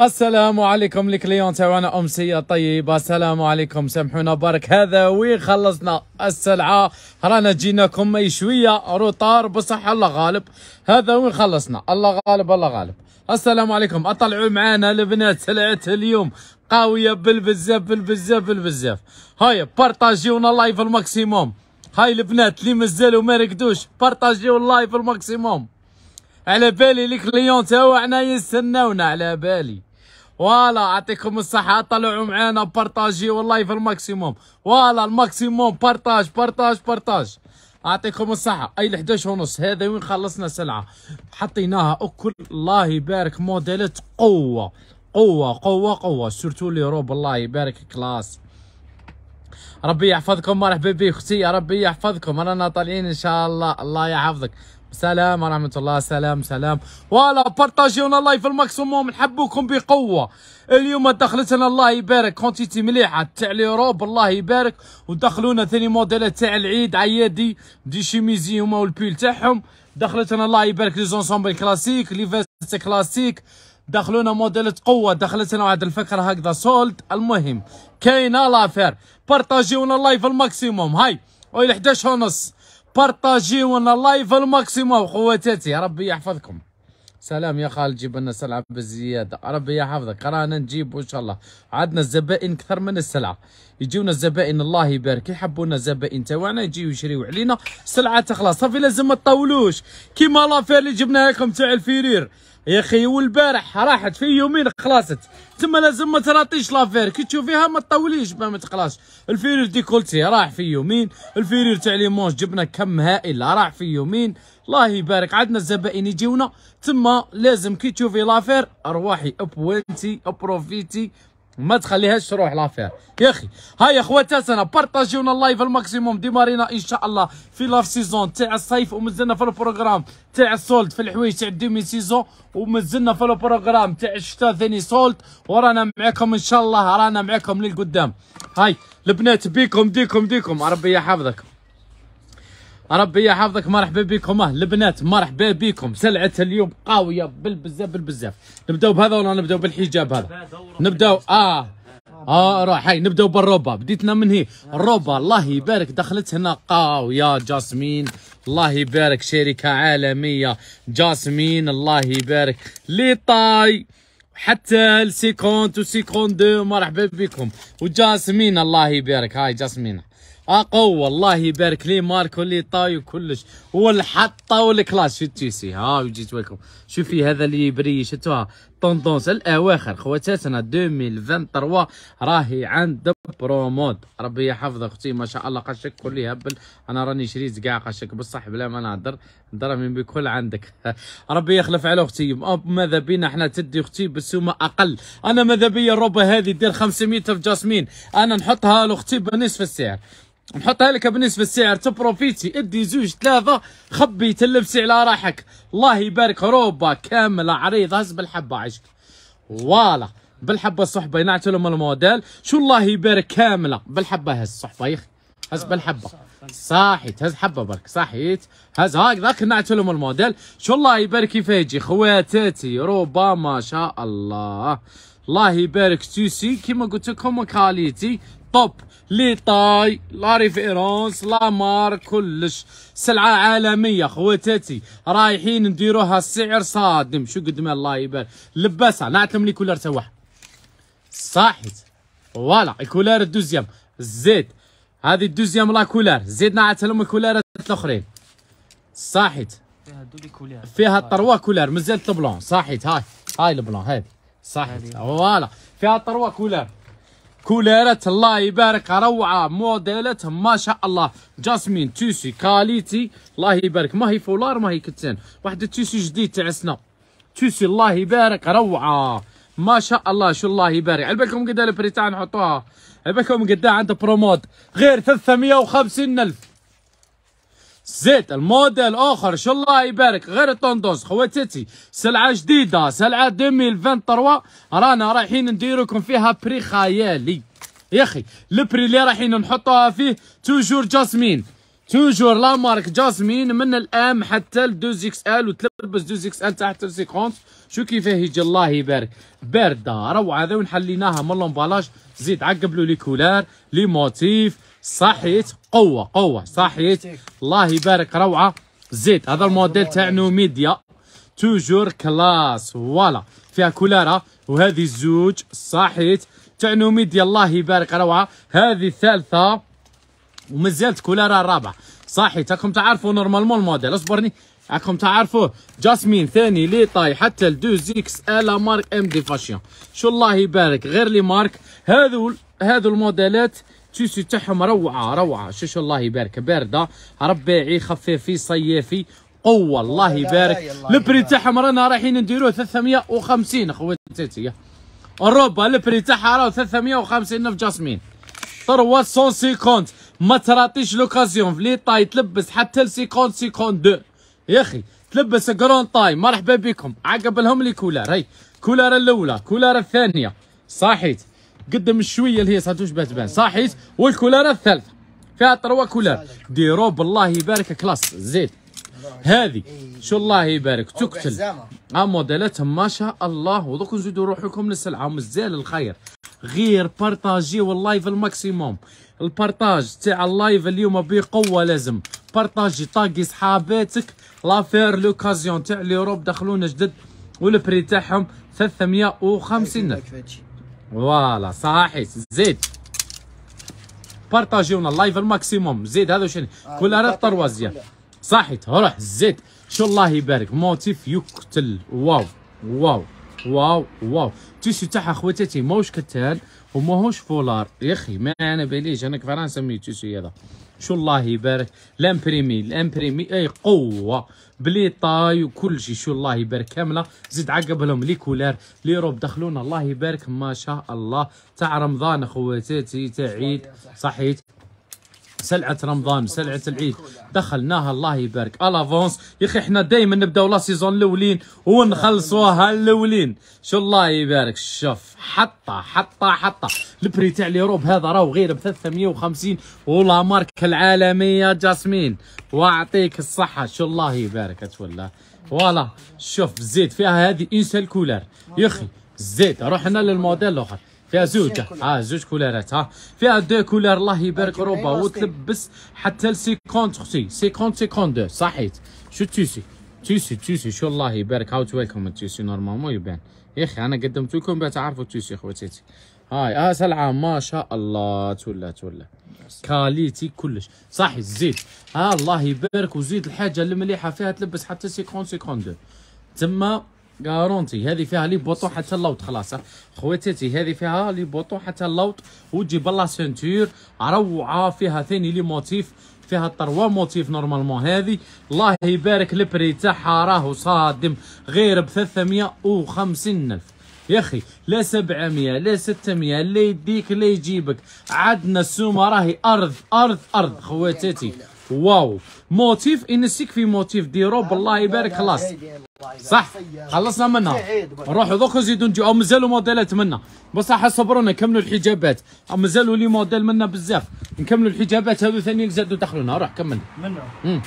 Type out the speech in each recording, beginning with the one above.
السلام عليكم الكليون تاعنا امسيه طيبه السلام عليكم سامحونا برك هذا وي خلصنا السلعه رانا جيناكم مي شويه روطار بصح الله غالب هذا وين خلصنا الله غالب الله غالب السلام عليكم اطلعوا معانا البنات سلعه اليوم قاويه بالبزاف بالبزاف بالبزاف هاي بارطاجيونا لايف الماكسيموم هاي البنات اللي مازالوا ما رقدوش بارطاجيو اللايف الماكسيموم على بالي الكليون تاعنا يستناونا على بالي فوالا يعطيكم الصحه طلعوا معانا بارطاجي والله في الماكسيموم فوالا الماكسيموم بارطاج بارطاج بارطاج اعطيكم الصحه اي 11 ونص هذا وين خلصنا سلعه حطيناها اكل الله يبارك موديلات قوه قوه قوه قوه سورتو لي روب الله يبارك كلاس ربي يحفظكم مرحبا بي اختي ربي يحفظكم رانا طالعين ان شاء الله الله يحفظك سلام ورحمة الله سلام سلام فوالا بارطاجيونا اللايف الماكسيموم نحبوكم بقوة اليوم دخلتنا الله يبارك كونتيتي مليحة تاع اليوروب الله يبارك ودخلونا ثاني موديلات تاع العيد عيادي دي شيميزي هما والبيل تاعهم دخلتنا الله يبارك لي زونسومبل كلاسيك لي فيست كلاسيك دخلونا موديلات قوة دخلتنا واحد الفكرة هكذا سولد المهم كاينة لافير بارطاجيونا اللايف الماكسيموم هاي وي 11 ونص بارطاجيونا اللايف الماكسيموم خواتاتي ربي يحفظكم سلام يا خالد جيب لنا سلعه بالزياده ربي يحفظك رانا نجيب ان شاء الله عندنا الزبائن اكثر من السلعه يجيونا الزبائن الله يبارك يحبونا الزبائن تاعنا يجيو يشريو علينا سلعه تخلص صافي لازم ما تطولوش كيما لافير اللي جبناها لكم تاع الفيرير يا اخي والبارح راحت في يومين خلاصت تما لازم ما تراطيش لافير كي تشوفيها ما تطوليش ما تقلاش الفيرير ديكولتي راح في يومين الفيرير تاع لي مونج جبنا كم هائل راح في يومين الله يبارك عندنا الزبائن يجيونا تما لازم كي تشوفي لافير ارواحي ابوينتي ابروفيتي ما تخليهاش تروح لافير يا اخي هاي اخواتاتنا بارطاجيونا اللايف الماكسيموم ديمارينا ان شاء الله في لاف سيزون تاع الصيف ومازلنا في البروغرام تاع السولد في الحوايج تاع الديمي سيزون ومازلنا في البروغرام تاع الشتاء ثاني سولد ورانا معاكم ان شاء الله رانا معاكم للقدام هاي البنات بيكم ديكم ديكم ربي يحفظكم ربي يحفظك مرحبا بكم اه البنات مرحبا بكم سلعه اليوم قاويه بالبزاف بالبزاف نبداو بهذا ولا نبداو بالحجاب هذا نبداو اه اه روح هاي نبداو بالروبا بديتنا من هي الروبا الله يبارك دخلت هنا قاويه جاسمين الله يبارك شركه عالميه جاسمين الله يبارك لي طاي حتى السيكونت وسيكون دو مرحبا بكم وجاسمين الله يبارك هاي جاسمين اقوى والله يبارك لي ماركو اللي طاي وكلش والحطه والكلاس في التيسي ها جيت لكم شوفي هذا اللي بري شتوها طوندونس الاواخر خواتاتنا 2023 راهي عند برومود ربي يحفظ اختي ما شاء الله قشك كل هبل انا راني شريت كاع قشك بصح بلا ما نهضر نهضر من بكل عندك ربي يخلف على اختي ماذا بينا احنا تدي اختي بالسومه اقل انا ماذا بيا الروبه هذه دير 500 في جاسمين انا نحطها لاختي بنصف السعر نحطها لك بالنسبه للسعر تبروفيتي ادي زوج ثلاثه خبي تلبسي على راحك الله يبارك روبا كامله عريضه هز بالحبه عشق فوالا بالحبه الصحبه ينعتوا لهم الموديل شو الله يبارك كامله بالحبه هز الصحبه يا اخي هز بالحبه صاحي هز حبه برك صحيت هز هكذا نعتوا لهم الموديل شو الله يبارك كيف يجي خواتاتي روبا ما شاء الله الله يبارك تيسي كما قلت لكم كاليتي الطوب لي طاي لا ريفيرونس لا مار كلش سلعه عالميه خواتاتي رايحين نديروها السعر صادم شو قد ما الله يبارك لباسها نعتلم لي كولار تاع واحد صحيت فوالا الكولار الدوزيام الزيت هذه الدوزيام لا كولار زيد عتلم الكولارات الاخرين صحيت فيها الطروا كولار مازال البلون صحيت هاي هاي البلون هذه صحيت فوالا فيها الطروا كولار كوليرة الله يبارك روعة موديلات ما شاء الله جاسمين تيسي كاليتي الله يبارك ما هي فولار ما هي كتان واحدة توسي جديد تاع توسي تيسي الله يبارك روعة ما شاء الله شو الله يبارك على بالكم قدا البريتان نحطوها على بالكم قدا عند برومود غير 350 ألف زيت الموديل اخر شاء الله يبارك غير التوندوز خواتاتي سلعه جديده سلعه 2023 رانا رايحين نديرو لكم فيها بري خيالي يا اخي البري اللي رايحين نحطوها فيه توجور جاسمين توجور لا مارك جاسمين من الام حتى لدوز اكس ال وتلبس دوز اكس ال تحت 50 شو كيفاه يجي الله يبارك بارده روعه هذا ونحليناها من لومبالاج زيد عقبلو لي كولار لي موتيف صحيت قوه قوه صحيت الله يبارك روعه زيت هذا الموديل تاع نوميديا توجور كلاس فوالا فيها كولارة وهذه الزوج صحيت تاع نوميديا الله يبارك روعه هذه الثالثه ومازالت كولارة الرابعه صحيت راكم تعرفوا نورمالمون الموديل اصبرني راكم تعرفوه جاسمين ثاني لي طاي حتى الدوز اكس الا مارك ام دي فاشيون شو الله يبارك غير لي مارك هذو هذو الموديلات التيسي تاعهم روعه روعه شوش الله يبارك بارده ربيعي خفيفي صيفي قوه الله يبارك البري تاعهم رانا رايحين نديروه 350 خواتاتي اوروبا البري تاعها راه 350 في جاسمين 350 ما تراطيش لوكازيون في لي طاي تلبس حتى ل 50 52 يا اخي تلبس كرون طاي مرحبا بكم عقب لهم لي كولار هاي كولار الاولى كولار الثانيه صحيت قدم الشويه اللي هي ساتوش باتبان صحيت والكولار الثالثه فيها تروا كولان ديرو بالله يبارك كلاس زيت هذه شو الله يبارك تقتل آه، موديلاتهم ما شاء الله ودوك نزيدوا روحكم للسلعه مزال الخير غير بارطاجي واللايف الماكسيموم البارطاج تاع اللايف اليوم بقوه لازم بارطاجي طاقي صحاباتك لافير لوكازيون تاع اليوروب دخلونا جدد والبري تاعهم 350 الف فوالا صحيح زيد بارطاجيونا اللايف الماكسيموم زيد هذا شنو آه كل راه طروازيان صحيت روح زيد شو الله يبارك موتيف يقتل واو واو واو واو تيسو تاعها خواتاتي ماهوش كتان وماهوش فولار يا اخي ما انا باليش انا كفرنسا مي تيسو هذا شو الله يبارك لامبريمي لامبريمي اي قوه بلي طاي وكل شيء شو الله يبارك كامله زيد عقب لهم لي كولار لي روب دخلونا الله يبارك ما شاء الله تاع رمضان خواتاتي تاع عيد صحيت سلعه رمضان سلعه العيد دخلناها الله يبارك الافونس يا اخي حنا دائما نبداو لا سيزون الاولين ونخلصوها الاولين شو الله يبارك شوف حطه حطه حطه البري تاع اليوروب هذا راهو غير ب 350 ولا مارك العالميه جاسمين واعطيك الصحه شو الله يبارك اتولى فوالا شوف زيد فيها هذه انسل كولر يا اخي زيد رحنا للموديل الاخر فيها زوج اه زوج كولارات ها آه. فيها دو كولار الله يبارك روبا وتلبس حتى ل 50 اختي 50 دو صحيت شو تيسي تيسي تيسي شو الله يبارك هاو تويلكم تيسي نورمالمون يبان يا اخي انا قدمت لكم باه تعرفوا تيسي خواتاتي هاي اه سلعه ما شاء الله تولى تولى كاليتي كلش صحي الزيت ها آه، الله يبارك وزيد الحاجه المليحه فيها تلبس حتى سيكون دو تما غارونتي هذه فيها لي بوطو حتى اللوط خلاص خواتاتي هذه فيها لي بوطو حتى اللوط وتجيب لا سنتور روعه فيها ثاني لي موتيف فيها طروا موتيف نورمالمون هذه الله يبارك البري تاعها راه صادم غير ب 350 الف يا اخي لا 700 لا 600 لا يديك لا يجيبك عندنا السومه راهي ارض ارض ارض خواتاتي واو موتيف انسيك في موتيف ديرو بالله يبارك خلاص صح خلصنا منها نروحوا دوك نزيدو نجيو مازالوا موديلات منا بصح صبرونا كملوا الحجابات مازالوا لي موديل منا بزاف نكملوا الحجابات هذو ثاني زادوا دخلونا روح كمل منا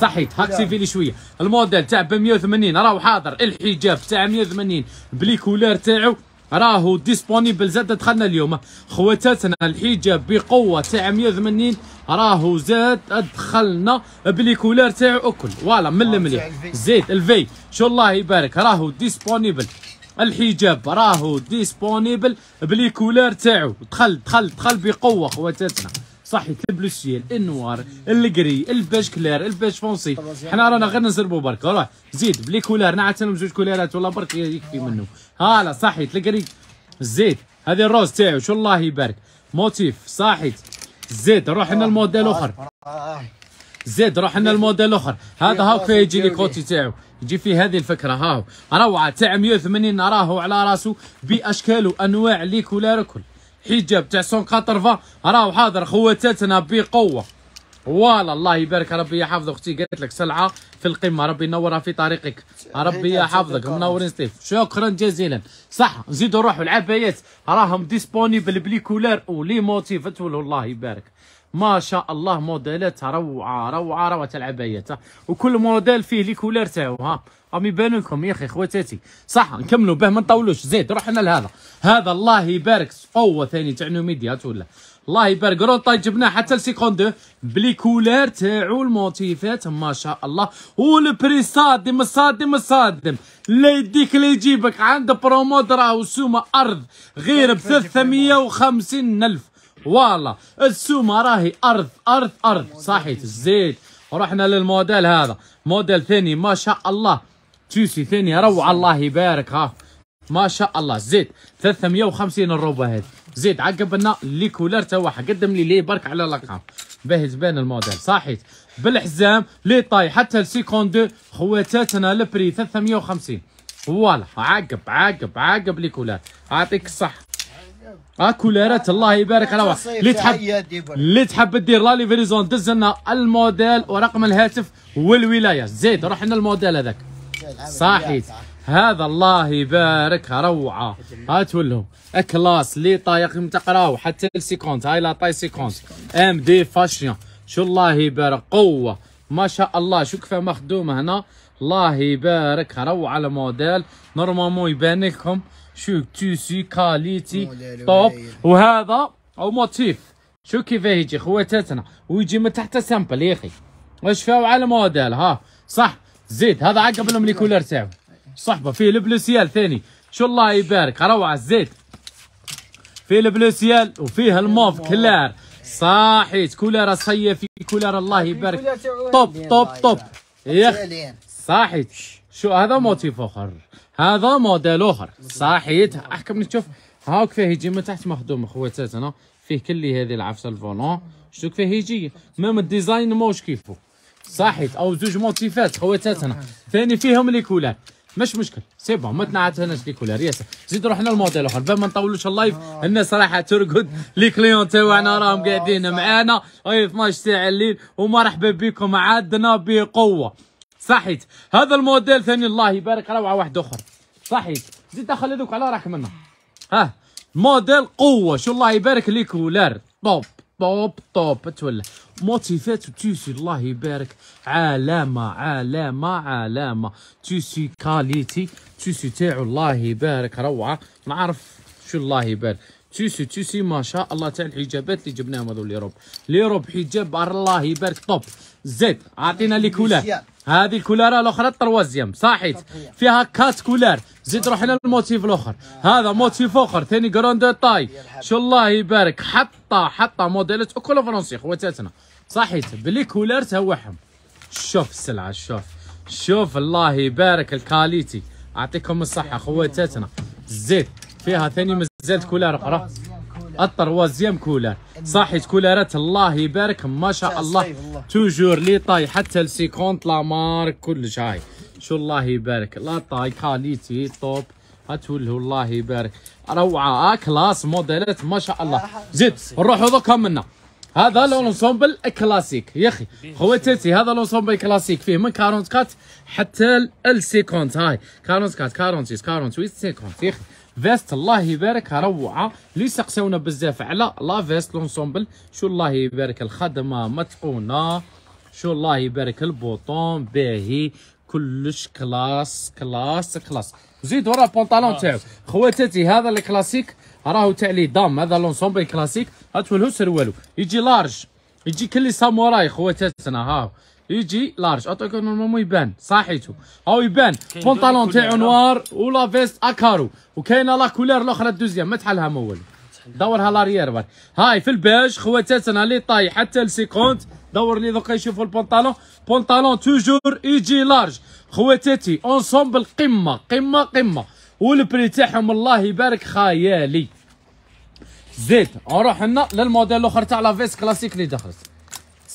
صحيت هاكسي فيلي شويه الموديل تاع ب 180 راهو حاضر الحجاب تاع 180 بلي كولار تاعو راهو ديسبونيبل زاد دخلنا اليوم خواتاتنا الحجاب بقوه تاع 180 راهو زاد دخلنا بليكولار تاعو اكل فوالا من المليح زيت آه، الفي شو الله يبارك راهو ديسبونيبل الحجاب راهو ديسبونيبل بليكولار تاعو دخل دخل دخل بقوه خواتاتنا صحي البلو النوار الكري الباج كلير الباج فونسي حنا رانا غير نزربو برك روح زيد بلي كولار نعتنهم زوج كولارات والله برك يكفي منه هالا صحيت الكري الزيت هذه الروز تاعو شو الله يبارك موتيف صحيت زيد روح لنا الموديل الاخر زيد روح لنا الموديل الاخر هذا هاك فيه يجي لي كوتي تاعو يجي فيه هذه الفكره هاو روعه تاع 180 راهو على راسه باشكال وانواع ليك ولا ركل حجاب تاع 180 راهو حاضر خواتاتنا بقوه فوالا الله يبارك ربي يحفظ اختي قالت لك سلعه في القمه ربي ينورها في طريقك ربي يحفظك منورين ستيف شكرا جزيلا صح نزيدوا روحوا العبايات راهم ديسبونيبل بلي كولار ولي موتيف والله يبارك ما شاء الله موديلات روعه روعه روعه العبايات وكل موديل فيه لي كولار تاعو ها راهم يبانوا لكم يا اخي خواتاتي صح نكملوا به ما نطولوش زيد روحنا لهذا هذا الله يبارك صفوه ثاني تاع نوميديا ولا الله يبارك طاي جبناه حتى لسيكون دو بلي كولار تاعو الموتيفات ما شاء الله والبري صادم صادم صادم لا يديك لا يجيبك عند برومو دراو السومه ارض غير ب 350 الف والله السومه راهي ارض ارض ارض صحيت الزيت رحنا للموديل هذا موديل ثاني ما شاء الله تشيسي ثاني روعه الله يبارك ها ما شاء الله زيد 350 الروبا هذه زيد عقب لنا لي كولر تاعها قدم لي ليه برك على الارقام باهي زبان الموديل صحيت بالحزام لي طاي حتى خواتات خواتاتنا لبري 350 فوالا عقب عقب عقب لي كولر اعطيك الصح ها آه، كولارات الله يبارك على واحد اللي تحب اللي تحب دير لا ليفريزون دز لنا الموديل ورقم الهاتف والولايه زيد روح لنا الموديل هذاك صحيت هذا الله يبارك روعه هات لهم كلاس لي طايق تقراو حتى السيكونت هاي لا طاي سيكونت ام دي فاشيون شو الله يبارك قوه ما شاء الله شو كفا مخدومه هنا الله يبارك روعه الموديل نورمالمون يبان لكم شو سي كاليتي طوب وهذا او موتيف شو كيف يجي خواتاتنا ويجي من تحت سامبل يا اخي واش فيها على الموديل ها صح زيد هذا عقب لهم كولر تاعو صحبه في البلوسيال ثاني شو الله يبارك روعه الزيت في البلوسيال وفيه الموف كلار صحيت صيه في كولار الله يبارك طب طب طب يخ صحيت شو هذا موتيف اخر هذا موديل اخر صحيت احكم نشوف هاك فيه يجي من تحت مخدوم خواتاتنا فيه كل هذه العفسه الفولون شو فيه يجي ميم الديزاين موش كيفو صحيت او زوج موتيفات خواتاتنا آه. ثاني فيهم لي كولار مش مشكل بون ما تنعتهناش لي كولار ياسر زيد روحنا الموديل اخر باه ما نطولوش اللايف الناس صراحه ترقد لي كليون تاعنا راهم قاعدين معانا 12 ساعه الليل ومرحبا بكم عادنا بقوه صحيت هذا الموديل ثاني الله يبارك روعه واحد اخر صحيت زيد دخل هذوك على راك منا ها موديل قوه شو الله يبارك لي كولار طوب طوب طوب تولى موتيفات وتيسي الله يبارك علامه علامه علامه تيسي كاليتي تيسي تاعو الله يبارك روعه نعرف شو الله يبارك تيسي تيسي ما شاء الله تاع الحجابات اللي جبناهم هذول ليروب روب حجاب الله يبارك طوب زيد عطينا لي كولات هذه الكولار الاخرى التروازيام صحيت فيها كاس كولار زيد روحنا للموتيف الاخر هذا موتيف اخر ثاني كروند طاي شو الله يبارك حطه حطه موديلات اكل فرنسي خواتاتنا صحيت بلي كولار تهوحهم شوف السلعه شوف شوف الله يبارك الكاليتي اعطيكم الصحه خواتاتنا زيد فيها ثاني مزال كولار اخرى الطروازيام كولار صحيت كولرات الله يبارك ما شاء الله توجور لي طاي حتى السيكونت لا مارك كلش هاي شو الله يبارك لا طاي كاليتي طوب هتوله الله يبارك روعه كلاس موديلات ما شاء الله زيد نروحوا دوكا منا هذا لونسومبل كلاسيك يا اخي خواتاتي هذا لونسومبل كلاسيك فيه من 44 حتى ال 50 هاي 44 46 48 50 يا اخي فيست الله يبارك روعه اللي سقساونا بزاف على لا فيست لونسومبل شو الله يبارك الخدمه متقونه شو الله يبارك البوطون باهي كلش كلاس كلاس كلاس زيد ورا البونطالون تاعو خواتاتي هذا الكلاسيك راهو تاع لي دام هذا لونسومبل كلاسيك هاتو سر والو يجي لارج يجي كل ساموراي خواتاتنا ها يجي لارج اعطيك نورمالمون يبان صحيتو او يبان بونطالون تاعو نوار ولا فيست اكارو وكاينه لا كولير الاخرى الدوزيام ما تحلها مول دورها لاريير بار هاي في الباج خواتاتنا اللي طاي حتى لسيكونت دور لي دوكا يشوفوا البونطالون بونطالون توجور يجي لارج خواتاتي اونسومبل قمه قمه قمه والبري تاعهم الله يبارك خيالي زيد نروح لنا للموديل الاخر تاع لا فيست كلاسيك اللي دخلت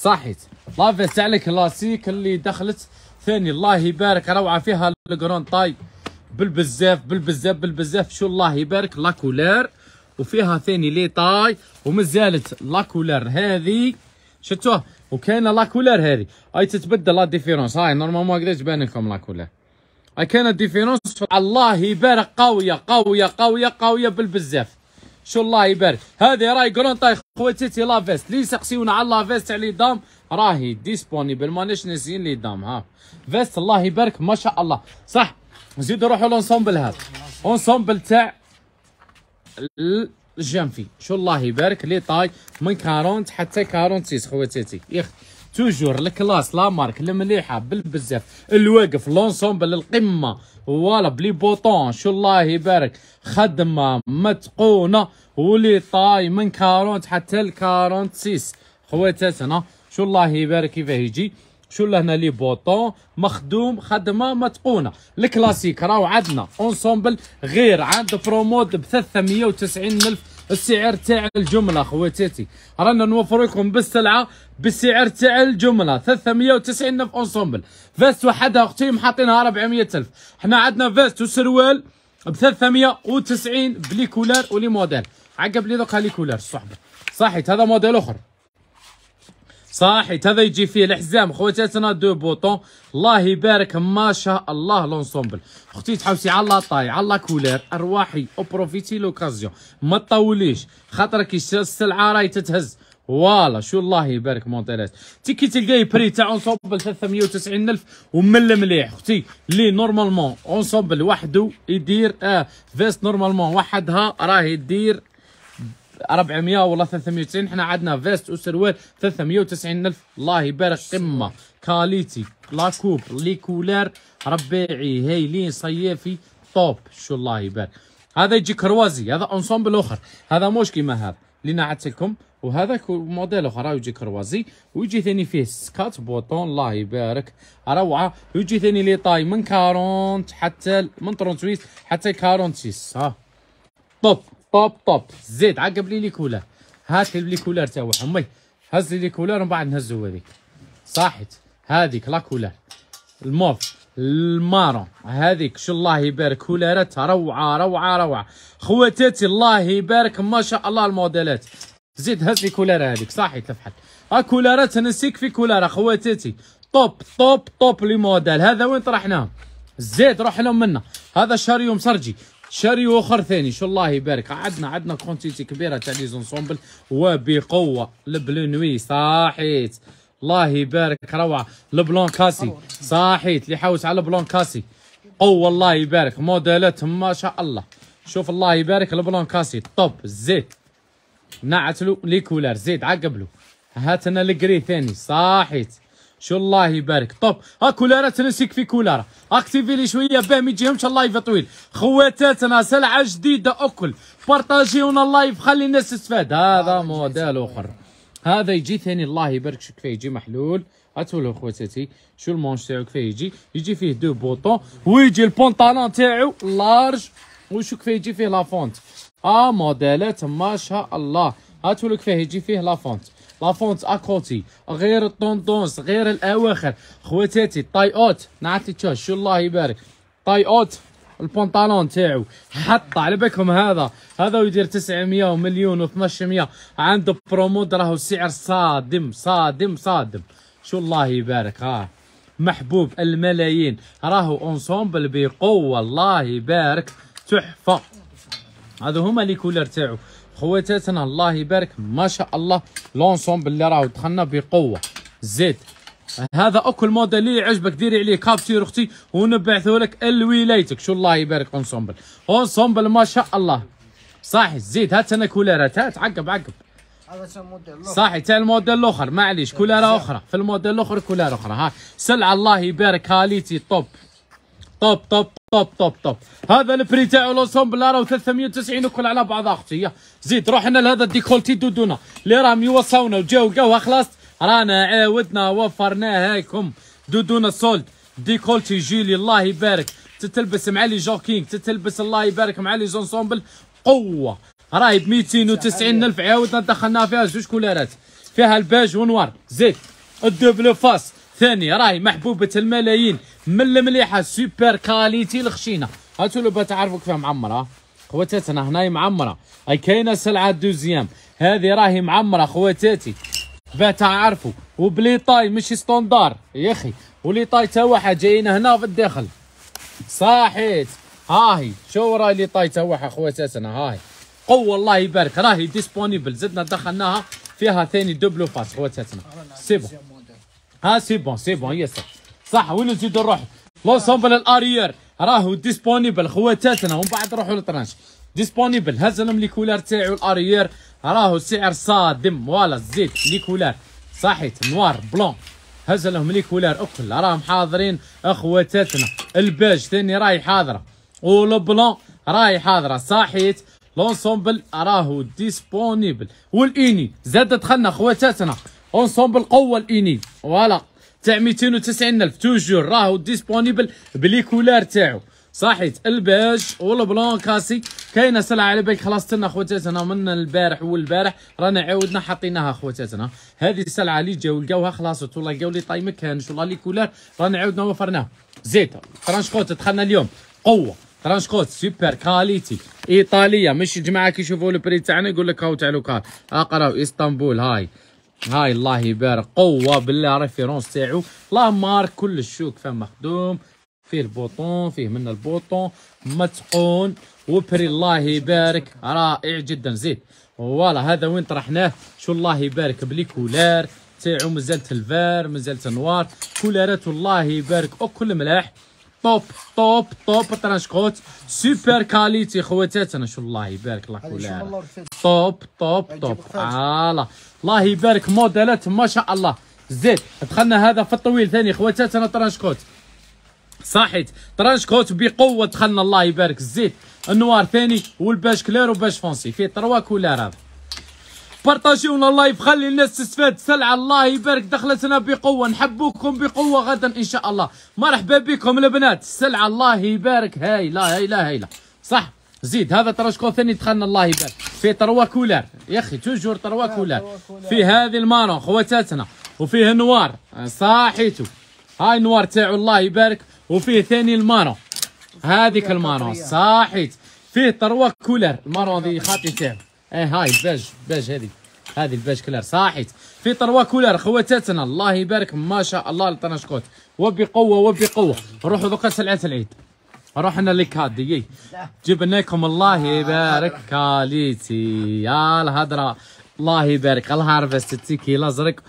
صحيت لافي تاع عليك كلاسيك اللي دخلت ثاني الله يبارك روعه فيها الكرون طاي بالبزاف بالبزاف بالبزاف شو الله يبارك لاكولار وفيها ثاني لي طاي ومازالت لاكولار هذه شفتوه وكاينه لاكولار هذه هاي تتبدل لا ديفيرونس هاي نورمالمون هكذا تبان لكم لاكولار هاي كانت ديفيرونس الله يبارك قويه قويه قويه قويه بالبزاف شو الله يبارك هذه راي كرون طاي خواتاتي لافيست لي سقسيونا على لافيست تاع لي دام راهي ديسبونيبل ماناش ناسيين لي دام ها فيست الله يبارك ما شاء الله صح نزيدو نروحو لونسومبل هذا اونسومبل تاع الجنفي شو الله يبارك لي طاي من 40 حتى 46 خواتاتي يخت توجور الكلاس لا مارك المليحه بالبزاف الواقف لونسومبل القمه فوالا بلي بوطون شو الله يبارك خدمه متقونه ولي طاي من 40 حتى ل 46 خواتاتنا شو الله يبارك كيفاه يجي شو لهنا هنا لي بوطون مخدوم خدمه متقونه الكلاسيك راهو عندنا اونسومبل غير عند برومود ب 390 الف السعر تاع الجمله خواتاتي رانا نوفر لكم بالسلعه بالسعر تاع الجمله 390 في اونسومبل فيست وحدها اختي محاطينها 400000 حنا عندنا فيست وسروال ب 390 بلي كولار ولي موديل عقب لي دوك هالي كولار صحبه صحيت هذا موديل اخر صاحي هذا يجي فيه الحزام خواتاتنا دو بوطون الله يبارك ما شاء الله لونسومبل اختي تحوسي على لا طاي على لا كولير ارواحي بروفيتي لوكازيون ما تطوليش خاطرك السلعه راهي تتهز فوالا شو الله يبارك مونتيريز تيكي تلقاي بري تاع اونسومبل 390 الف ومل مليح اختي لي نورمالمون اونسومبل وحده يدير اه فيست نورمالمون وحدها راهي دير 400 والله 390 احنا عندنا فيست وسروال 390 الف الله يبارك قمه كاليتي لاكوب ليكولار ربيعي هايلين صيفي طوب شو الله يبارك هذا يجي كروازي هذا انصومبل اخر هذا مش كيما هذا اللي انا لكم وهذا موديل اخر راه يجي كروازي ويجي ثاني فيه سكات بوطون الله يبارك روعه ويجي ثاني لي طاي من 40 حتى من 38 حتى 46 ها طوب طوب طوب زيد عقب لي لي كولر هات لي كولر تاعو امي هز لي كولر ومن بعد نهزو هذيك صاحت هذيك لا كولر الموف المارون هذيك شو الله يبارك كولرتها روعه روعه روعه خواتاتي الله يبارك ما شاء الله الموديلات زيد هز لي كولر هذيك صحيت تفحل ها آه، كولرات نسيك في كولر خواتاتي طوب طوب طوب لي موديل هذا وين طرحناه زيد روح لهم منا هذا شاريوم سرجي شري اخر ثاني شو الله يبارك عندنا عندنا كونتيتي كبيره تاع لي زونسومبل وبقوه البلو نوي صاحيت الله يبارك روعه البلون كاسي صاحيت اللي حوس على البلون كاسي قوه الله يبارك موديلات ما شاء الله شوف الله يبارك البلون كاسي طوب زيت نعتلو لي كولار زيد عقبلو هاتنا الجري ثاني صاحيت شو الله يبارك طب ها كولارا تنسيك في كولارة اكتيفي لي شويه باه ما يجيهمش اللايف طويل خواتاتنا سلعه جديده اكل بارطاجيونا اللايف خلي الناس تستفاد هذا موديل اخر هذا يجي ثاني الله يبارك شو كفاية يجي محلول هاتولو خواتاتي شو المونش تاعو كفاية يجي يجي فيه دو بوطون ويجي البونطالون تاعو لارج وشو كفاية يجي فيه لافونت اه موديلات ما شاء الله هاتولو كفاية يجي فيه لافونت لافونت اكوتي غير الطونطونس غير الاواخر خواتاتي طاي اوت نعطي تشو شو الله يبارك طاي اوت البنطلون تاعو حط على بالكم هذا هذا يدير 900 ومليون و1200 عنده برومود راهو سعر صادم صادم صادم شو الله يبارك ها محبوب الملايين راهو اونسومبل بقوه الله يبارك تحفه هذو هما لي كولر تاعو خواتاتنا الله يبارك ما شاء الله لونسون اللي راهو دخلنا بقوه زيد هذا اكل موديل اللي عجبك ديري عليه كابتير اختي ونبعثه لك لولايتك شو الله يبارك اونسومبل اونسومبل ما شاء الله صاحي زيد هات انا كولارات هات عقب عقب صاحي تاع الموديل الاخر معليش كولارة اخرى في الموديل الاخر كولارة اخرى ها سلعه الله يبارك كاليتي طوب طوب طوب طوب طوب طوب هذا البري تاعو لونسومبل راه 390 وكل على بعض اختي زيد روحنا لهذا الديكولتي دودونا اللي راهم يوصونا وجاو قهوه خلاص رانا عاودنا وفرناها لكم دودونا سولد ديكولتي جيلي الله يبارك تتلبس مع لي جوكينغ تتلبس الله يبارك مع لي زونسومبل قوه راهي ب 290 الف عاودنا دخلنا فيها زوج كولارات فيها الباج ونوار زيد الدوبل فاس ثاني راهي محبوبه الملايين من المليحه سوبر كاليتي الخشينه هاتوا لو تعرفوا كيف معمره خواتاتنا هناي معمره هاي كاينه سلعه دوزيام هذه راهي معمره خواتاتي با تعرفوا وبلي طاي ماشي ستوندار يا اخي ولي طاي تا واحد جايين هنا في الداخل صحيت هاهي شو راهي لي طاي تا واحد خواتاتنا هاهي قوه الله يبارك راهي ديسبونيبل زدنا دخلناها فيها ثاني دوبلو فاس خواتاتنا سي بون ها سي بون سي بون يسر صح وين نزيد نروح لونسومبل الاريير راهو ديسبونيبل خواتاتنا ومن بعد نروحوا لطرانش ديسبونيبل هزنهم لي كولار تاعو الاريير راهو سعر صادم فوالا زيد لي كولار صحيت نوار بلون هز لهم لي كولار اكل راهم حاضرين اخواتاتنا الباج ثاني راهي حاضره بلون راهي حاضره صحيت لونسومبل راهو ديسبونيبل والاني زاد دخلنا خواتاتنا اونسومبل قوه الاني فوالا تاع 290000 توجور راهو ديسبونيبل بلي كولار تاعو صحيت البيج والبلون كاسي كاينه سلعه على بالك خلاص لنا خواتاتنا من البارح والبارح رانا عاودنا حطيناها خواتاتنا هذه السلعه اللي جاو لقاوها خلاص والله لقاو لي طاي ما كانش والله لي كولار رانا عاودنا وفرناها زيت كوت دخلنا اليوم قوه كوت سوبر كاليتي ايطاليه ماشي جماعه كيشوفوا البري تاعنا يقول لك هاو تاع لوكال اقراو اسطنبول هاي هاي الله يبارك قوه بالله ريفيرونس تاعو لا مارك كل الشوك فيه مخدوم فيه البوطون فيه من البوطون متقون وبري الله يبارك رائع جدا زيد فوالا هذا وين طرحناه شو الله يبارك بلي كولار تاعو مازالت الفار مازالت نوار كولارات الله يبارك وكل كل ملاح طوب طوب طوب طرنشكوت سوبر كاليتي خواتاتنا شو الله يبارك لك ولا طوب طوب طوب فوالا الله يبارك موديلات ما شاء الله زيد دخلنا هذا في الطويل ثاني خواتاتنا طرنشكوت صحيت طرنشكوت بقوه دخلنا الله يبارك زيد النوار ثاني والباش كلير وباش فونسي فيه تروا كولار هذا بارطاجيونا اللايف خلي الناس تستفاد سلعة الله يبارك دخلتنا بقوة نحبوكم بقوة غدا إن شاء الله مرحبا بكم البنات السلعة الله يبارك هايلة هايلة هايلة صح زيد هذا ترشكو ثاني دخلنا الله يبارك في تروا كولار يا اخي توجور تروا كولار في هذه المانو خواتاتنا وفيه نوار صاحيتو هاي نوار تاعو الله يبارك وفيه ثاني المانو هذيك المانو صاحيت فيه تروا كولار المانو هذه خاطي تاعو ايه هاي البيج بيج هذه هذه البيج كلر صاحيت في طروا كولر خواتاتنا الله يبارك ما شاء الله لطنشكوت وبقوه وبقوه روحوا دوكا سلعه العيد رحنا لكاد دقيق إيه. جبنا لكم الله يبارك كاليتي يا الهضره الله يبارك الهارفست تيكي لازرق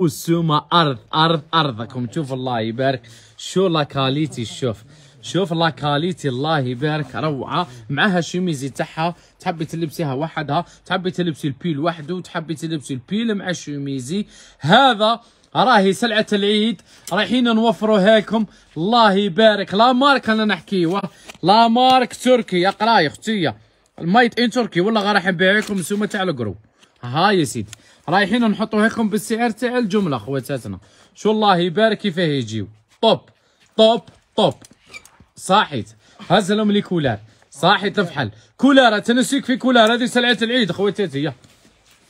والسومه ارض ارض ارضكم شوف الله يبارك شو لا كاليتي شوف شوف الله كاليتي الله يبارك روعه معها الشوميزي تاعها تحبي تلبسيها وحدها تحبي تلبسي البيل وحده وتحبي تلبسي البيل مع الشوميزي هذا راهي سلعه العيد رايحين نوفروها لكم الله يبارك لا مارك انا نحكيوه لا مارك تركي يا اختي الميت ان تركي والله راح نبيع لكم تاع القروب ها يا سيدي رايحين نحطوها لكم بالسعر تاع الجمله خواتاتنا شو الله يبارك كيفاه يجيو طوب طوب طوب صاحيت هز لهم لي كولار صاحي تفحل كولار تنسيك في كولار هذه سلعة العيد خواتاتي هي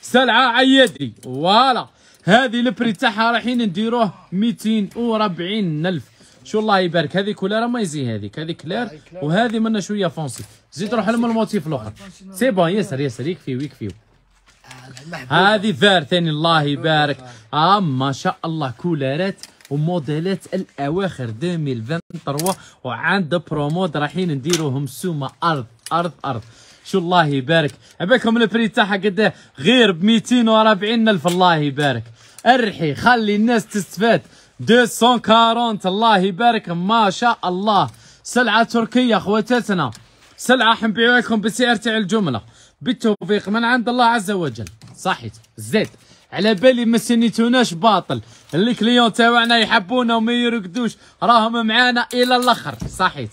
سلعة عيادي فوالا هذه البري تاعها رايحين نديروه 240 الف شو الله يبارك هذه كولار ما يزي هذيك هذه كلار وهذه منا شوية فونسي زيد روح لهم الموتيف الاخر سي بون ياسر ياسر يكفي ويكفي آه، هذه فار ثاني الله يبارك اه ما شاء الله كولارات وموديلات الاواخر 2023 وعند برومود رايحين نديروهم سومه ارض ارض ارض شو الله يبارك عباكم البري تاعها قداه غير ب 240 الف الله يبارك ارحي خلي الناس تستفاد 240 الله يبارك ما شاء الله سلعه تركيه خواتاتنا سلعه نبيعها لكم بسعر تاع الجمله بالتوفيق من عند الله عز وجل صحيت زيد على بالي ما سنيتوناش باطل اللي كليون تاعنا يحبونا وما يرقدوش راهم معانا الى الاخر صحيت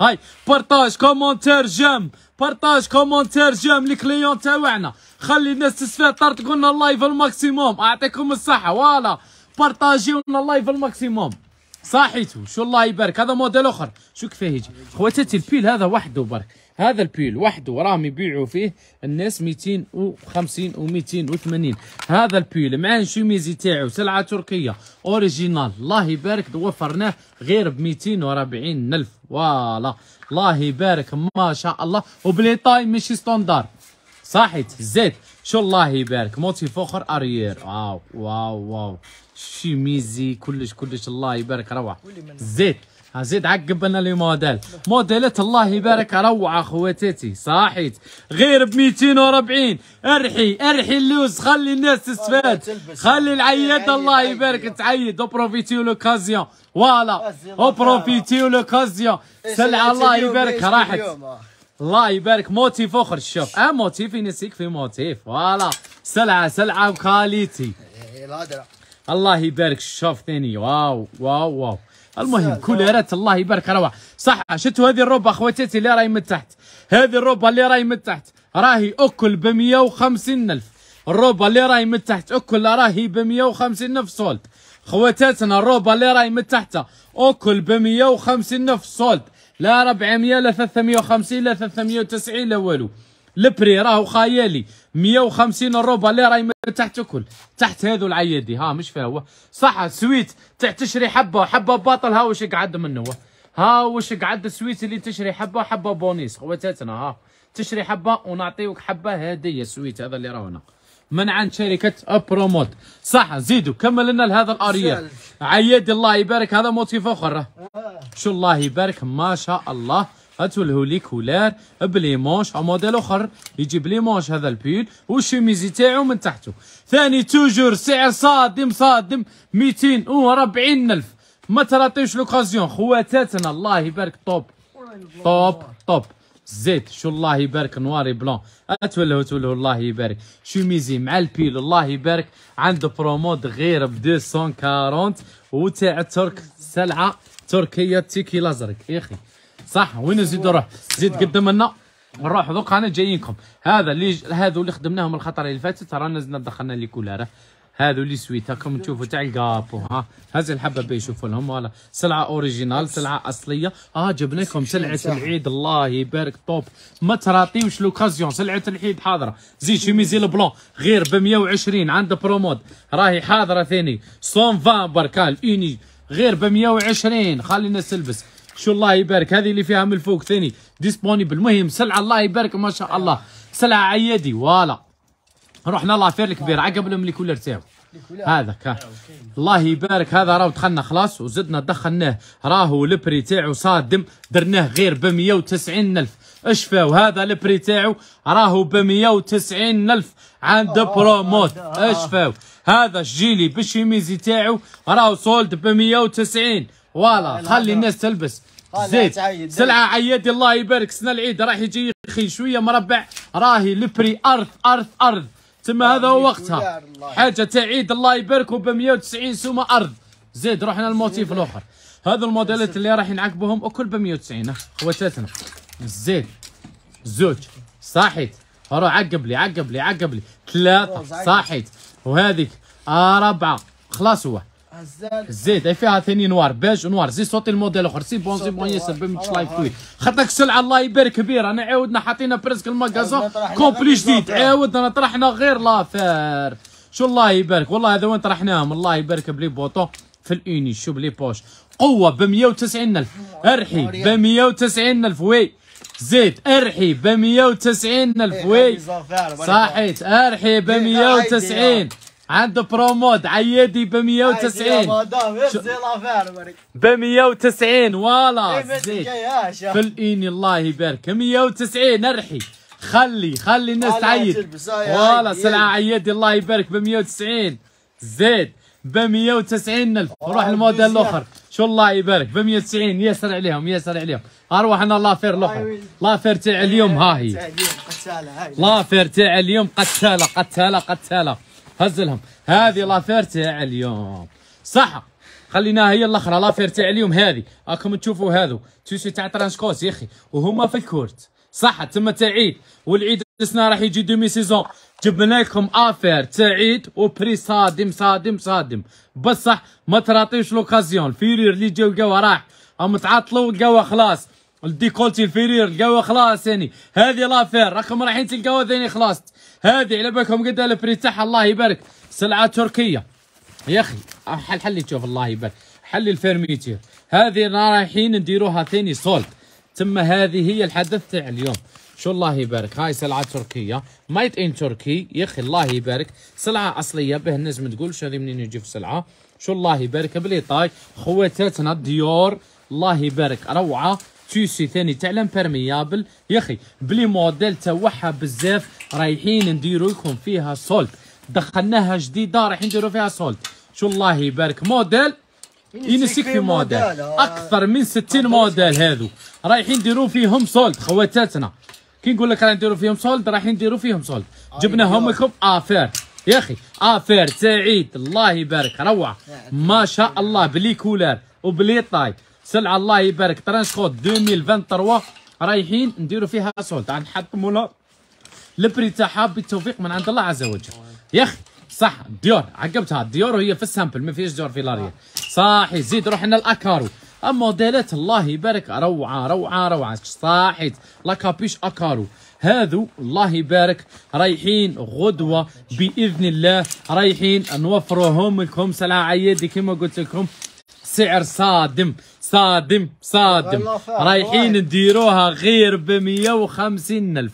هاي بارطاج كومونتير جام بارطاج كومونتير جام لي كليون تاعنا خلي الناس تسفاتر تقولنا اللايف الماكسيموم اعطيكم الصحه فوالا بارطاجيونا اللايف الماكسيموم صحيتو شو الله يبارك هذا موديل اخر شو كيفاه يجي خواتاتي البيل هذا وحده برك هذا البيل وحده وراهم يبيعوا فيه الناس 250 و280 هذا البيل مع الشميزي تاعو سلعه تركيه اوريجينال الله يبارك وفرناه غير ب 240 الف فوالا الله يبارك ما شاء الله وبلي طاي ماشي ستوندار صحيت زيد شو الله يبارك موتي فخر اريير واو واو واو شميزي كلش كلش الله يبارك روعه زيد ازيد عقب انا لي موديل موديلات الله يبارك روعه خواتاتي صاحيت غير ب 240 ارحي ارحي اللوز خلي الناس تستفاد خلي العياد الله يبارك تعيد وبروفيتيو لوكازيون فوالا وبروفيتيو لوكازيون سلعه الله يبارك راحت الله يبارك موتيف اخر شوف اه موتيف ينسيك في موتيف فوالا سلعه سلعه وكاليتي الله يبارك شوف ثاني واو واو واو المهم كوليرات الله يبارك راه صح شفتوا هذه الروبا اخواتاتي اللي راهي من تحت هذه الروبا اللي راهي من تحت راهي اكل ب 150 الف الروبا اللي راهي من تحت اكل راهي ب 150 الف سولد خواتاتنا الروبا اللي راهي من تحت اكل ب 150 الف سولد لا 400 لا 350 لا 390 لا والو البري راهو خيالي 150 روبا اللي راهي تحت كل تحت هذو العيادي ها مش فيها هو صح سويت تاع تشري حبه حبه باطل ها واش قعد منه ها واش قعد سويت اللي تشري حبه حبه بونيس خواتاتنا ها تشري حبه ونعطيوك حبه هديه سويت هذا اللي راهو هنا من عند شركه ابرومود صح زيدوا كمل لنا لهذا الاريال عيادي الله يبارك هذا موتيف اخر آه. شو الله يبارك ما شاء الله كولار بلي مونش بليمونش موديل اخر يجيب ليمونش هذا البيل والشيميزي تاعو من تحته ثاني توجور سعر صادم صادم 240 الف ما تراطيوش لوكازيون خواتاتنا الله يبارك طوب طوب طوب زيت شو الله يبارك نواري بلون اتولهو تولهو الله يبارك شوميزي مع البيل الله يبارك عنده برومود غير ب 240 وتاع ترك سلعه تركيه تيكي لازرك يا اخي صح وين نزيد نروح زيد قدم لنا نروح دوك انا جايينكم هذا اللي هذو اللي خدمناهم الخطره اللي فاتت رانا زدنا دخلنا لي كولار هذو لي سويت هاكم تشوفوا تاع الكابو ها هذه الحبه يشوفوا لهم ولا سلعه اوريجينال سلعه اصليه اه جبنا لكم سلعه العيد الله يبارك طوب ما تراطيوش لوكازيون سلعه العيد حاضره زي شيميزي البلون غير ب 120 عند برومود راهي حاضره ثاني 120 بركال اوني غير ب 120 خلينا نلبس شو الله يبارك هذه اللي فيها من الفوق ثاني ديسبونيبل المهم سلعه الله يبارك ما شاء الله سلعه عيادي فوالا رحنا لافير الكبير عقب لهم كولر تاعو هذاك الله يبارك هذا راه دخلنا خلاص وزدنا دخلناه راهو البري تاعو صادم درناه غير ب 190000 اشفاو هذا البري تاعو راهو ب 190000 عند بروموت اشفاو هذا الجيلي بالشيميزي تاعو راهو سولد ب 190 فوالا خلي الناس تلبس زيد سلعه عيد الله يبارك سنه العيد راح يجي يخي شويه مربع راهي لبري ارض ارض ارض تما هذا هو وقتها حاجه تاع عيد الله يبارك وب 190 سومه ارض زيد رحنا الموتيف الاخر هذو الموديلات اللي راح نعقبهم وكل ب 190 خواتاتنا زيد زوج صاحيت روح عقب لي عقب لي عقب لي ثلاثه صاحيت وهذيك اربعه خلاص هو زيد اي فيها ثاني نوار باج نوار زي صوتي الموديل اخر سي بون زي بون يسبب مش لايف توي خاطرك السلعه الله يبارك كبير انا عاودنا حاطينها برسك المكازون كومبلي جديد عاودنا طرحنا غير لافير شو الله يبارك والله هذا وين طرحناهم الله يبارك بلي بوطو في الاني شو بلي بوش قوه ب 190000 ارحي ب 190000 وي زيد ارحي ب 190000 إيه، وي إيه، صحيت ارحي إيه، آه، ب 190 عنده برومود عيدي ب 190 ب 190 فوالا زيد في الاني الله يبارك 190 ارحي خلي خلي الناس تعيد فوالا سلعه عيدي الله يبارك ب 190 زيد ب 190 الف روح الموديل الاخر شو الله يبارك ب 190 ياسر عليهم ياسر عليهم اروح انا لافير الاخر لافير تاع اليوم ها هي لافير تاع اليوم قتاله قتاله قتاله هزلهم هذه لافير تاع اليوم صح خليناها هي الاخرى لافير تاع اليوم هذه راكم تشوفوا هذو تيسي تاع ترانسكوس يا اخي وهما في الكورت صح تم تعيد والعيد السنه راح يجي دومي سيزون جبنا لكم افير تعيد وبري صادم صادم صادم بصح ما تراطيوش لوكازيون فيرير اللي جا لقاوه راح هم تعطلوا لقاوه خلاص الديكولتي فيرير لقاوها خلاص يعني هذه لافير راكم رايحين تلقاوها ثاني خلاص هذه على بالكم قد البري تاعها الله يبارك سلعه تركيه يا اخي حل حلي تشوف الله يبارك حلي الفيرميتير هذه رايحين نديروها ثاني سولد تم هذه هي الحدث تاع اليوم شو الله يبارك هاي سلعه تركيه مايت ان تركي يا اخي الله يبارك سلعه اصليه به الناس ما تقولش هذه منين يجي في سلعه شو الله يبارك بلي طاي خواتاتنا ديور الله يبارك روعه تيسي ثاني تاع لامبيرميابل يا اخي بلي موديل تاعها بزاف رايحين نديرو لكم فيها سولت دخلناها جديده رايحين نديرو فيها سولت شو الله يبارك موديل ينسيك في موديل آه. اكثر من 60 موديل هذو رايحين نديرو فيهم سولت خواتاتنا كي نقول لك راح نديرو فيهم سولد رايحين نديرو فيهم سولد جبناهم لكم افير يا اخي افير سعيد الله يبارك روعه ما شاء الله بلي كولار وبلي طاي سلعه الله يبارك ترانسكود 2023 رايحين نديرو فيها سولد غنحطموا مولا البري تاعها بالتوفيق من عند الله عز وجل يا اخي صح ديور عقبتها ديور وهي في السامبل ما فيهاش ديور في لاريال صاحي زيد روح لنا الاكارو الموديلات الله يبارك روعه روعه روعه صاحي لاكابيش اكارو هذو الله يبارك رايحين غدوه باذن الله رايحين نوفروهم لكم سلعه عيادي كما قلت لكم سعر صادم صادم صادم رايحين نديروها غير ب 150 الف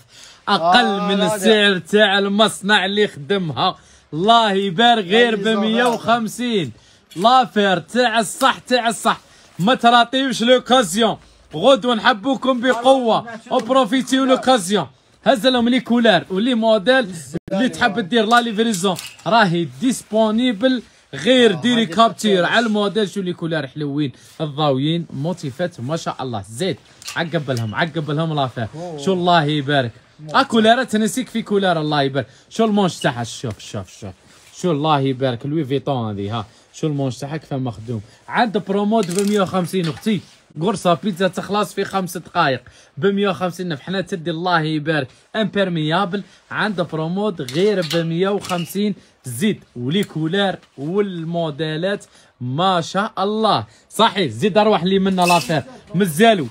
اقل آه من السعر تاع المصنع اللي خدمها الله يبارك غير ب 150 لافير تاع الصح تاع الصح ما تراطيوش لوكازيون غدوه نحبوكم بقوه وبروفيتيو لوكازيون هز لهم لي كولار ولي موديل اللي تحب دير لا ليفريزون راهي ديسبونيبل غير آه، ديري كابتير على الموديل شو لي كولار حلوين الضاويين موتيفات ما شاء الله زيد عقب لهم عقب لهم لافا شو الله يبارك اكولار آه، تنسيك في كولار الله يبارك شو المونش تاعها شوف شوف شوف شو الله يبارك لوي فيتون هذه ها شو المونش تاعها كيف مخدوم عند برومود ب 150 اختي قرصه بيتزا تخلص في خمس دقائق ب 150 نف حنا تدي الله يبارك امبيرميابل عند برومود غير ب 150 زيد وليكولار والموديلات ما شاء الله صحيح زيد ارواح لي منا لافير مزالو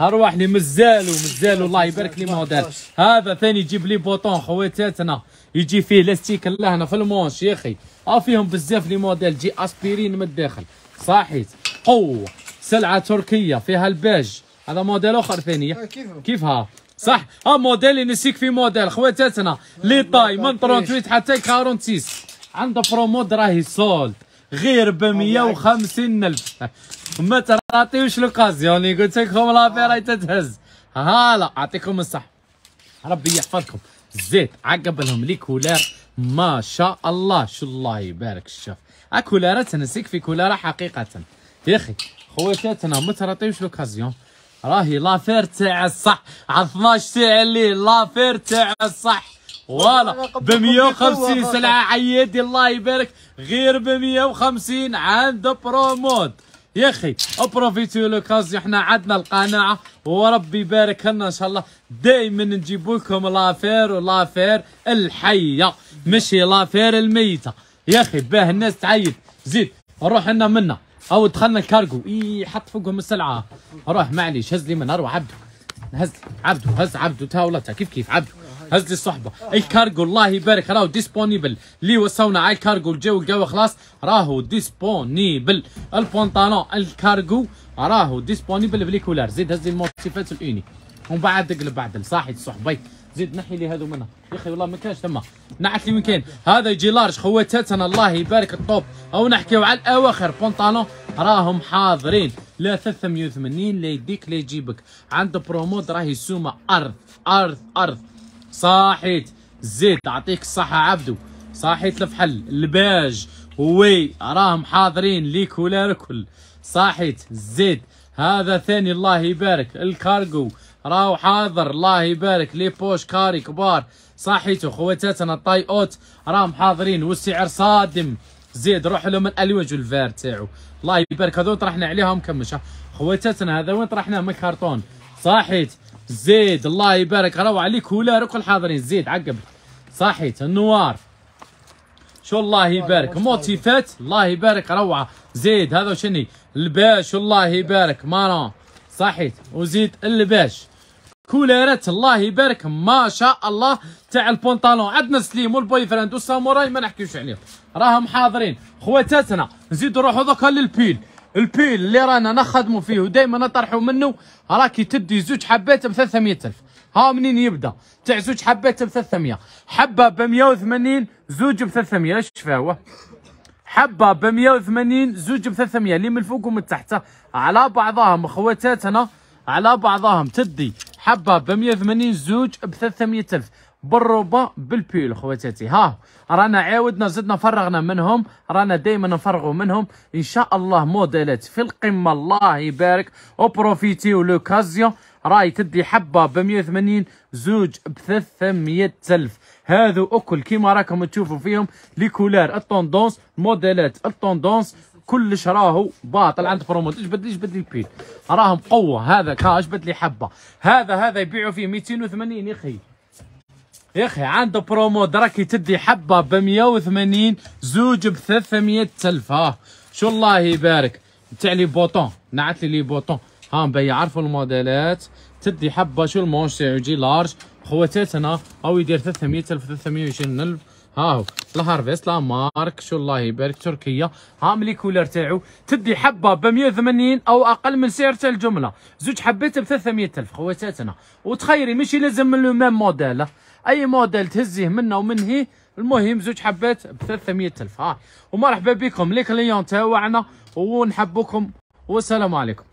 ارواح لي مزالو مزالو الله يبارك لي موديل هذا ثاني يجيب لي بوطون خواتاتنا يجي فيه لاستيك لهنا في المونش يا اخي فيهم بزاف لي موديل جي اسبيرين من الداخل صحيح قوه سلعه تركيه فيها الباج هذا موديل اخر ثاني آه، كيفها صح ها موديل ينسيك في موديل خواتاتنا لي طاي من 38 حتى 46 عنده برومود راهي سولد غير ب 150 الف ما تعطيوش لوكازيوني قلت لكم لافي راهي تتهز هلا اعطيكم الصح ربي يحفظكم زيت عقب لهم لي كولار ما شاء الله شو الله يبارك الشاف كولارات نسيك في كولاره حقيقه يا اخي خواتاتنا ما تعطيوش لوكازيون راهي لافير تاع الصح على 12 تاع الليل لافير تاع الصح فوالا ب 150 سلعه عيدي الله يبارك غير ب 150 عند برومود يا اخي ابروفيتي لوكازيو احنا عندنا القناعه وربي يبارك لنا ان شاء الله دائما نجيب لكم لافير ولافير الحيه ماشي لافير الميته يا اخي باه الناس تعيد زيد روح لنا منا او دخلنا الكارجو اي حط فوقهم السلعه روح معليش هز لي من اروح عبده هز عبده هز عبده تاولتها كيف كيف عبده هز لي الصحبه الكارجو الله يبارك راهو ديسبونيبل لي وصونا على الكارجو الجو القهوة خلاص راهو ديسبونيبل البونطالون الكارجو راهو ديسبونيبل بلي كولار زيد هز لي الموتيفات الاوني ومن بعد قلب بعد صاحي صحبي زيد نحي لي هذو منها يا اخي والله ما كانش تما نعت لي وين كاين هذا يجي لارج خواتات انا الله يبارك الطوب او نحكيو على الاواخر بونطالون راهم حاضرين لا 380 لا يديك لا يجيبك عنده برومود راهي سومه ارض ارض ارض صاحيت زيد تعطيك الصحه عبدو صاحيت الفحل الباج وي راهم حاضرين ليك ولا ركل صاحيت زيد هذا ثاني الله يبارك الكارغو راهو حاضر الله يبارك لي بوش كاري كبار صحيتو خواتاتنا الطاي اوت راهم حاضرين والسعر صادم زيد روح لهم الالواج والفار تاعو الله يبارك هذو طرحنا عليهم كمش خواتاتنا هذا وين طرحناه من كرتون صحيت زيد الله يبارك راهو عليك وكل الحاضرين زيد عقب صحيت النوار شو الله يبارك موتيفات الله يبارك روعه زيد هذا شني الباش الله يبارك مارون صحيت وزيد الباش كوليرات الله يبارك ما شاء الله تاع البونطالون عندنا سليم والبوي فرند والساموراي ما نحكيوش عليهم راهم حاضرين خواتاتنا نزيدو نروحو دوكا للبيل البيل اللي رانا نخدمو فيه ودائما نطرحو منه راكي تدي زوج حبات ب 300000 ها منين يبدا تاع زوج حبات ب 300 حبه ب 180 زوج ب 300 اش فاهو حبه ب 180 زوج ب 300 اللي من الفوق ومن تحت على بعضهم خواتاتنا على بعضهم تدي حبه ب 180 زوج ب 300 الف بالروبه بالبيل خواتاتي ها رانا عاودنا زدنا فرغنا منهم رانا دائما نفرغوا منهم ان شاء الله موديلات في القمه الله يبارك وبروفيتي لوكازيون راي تدي حبه ب 180 زوج ب 300 الف هذو اكل كيما راكم تشوفوا فيهم لي كولار الطوندونس موديلات الطوندونس كلش راهو باطل عند برومود ايش بدلي ايش بدلي البيت راهم قوه هذا كاش بدلي حبه هذا هذا يبيعوا فيه 280 يا اخي يا اخي عنده برومو دراكي تدي حبه ب 180 زوج ب 300 الف ها آه، شو الله يبارك تاع لي بوطون نعت لي لي بوطون ها مبي عرفوا الموديلات تدي حبه شو المونش تاعو يجي لارج خواتاتنا او يدير 300 الف 320 الف هاو الهارفيست لا مارك شو الله يبارك تركيا هام لي كولر تاعو تدي حبه ب 180 او اقل من سعر تاع الجمله زوج حبات ب 300000 خواتاتنا وتخيري ماشي لازم لو ميم موديل اي موديل تهزيه منه ومنه المهم زوج حبات ب 300000 ها ومرحبا بكم لي كليون تاعنا ونحبكم والسلام عليكم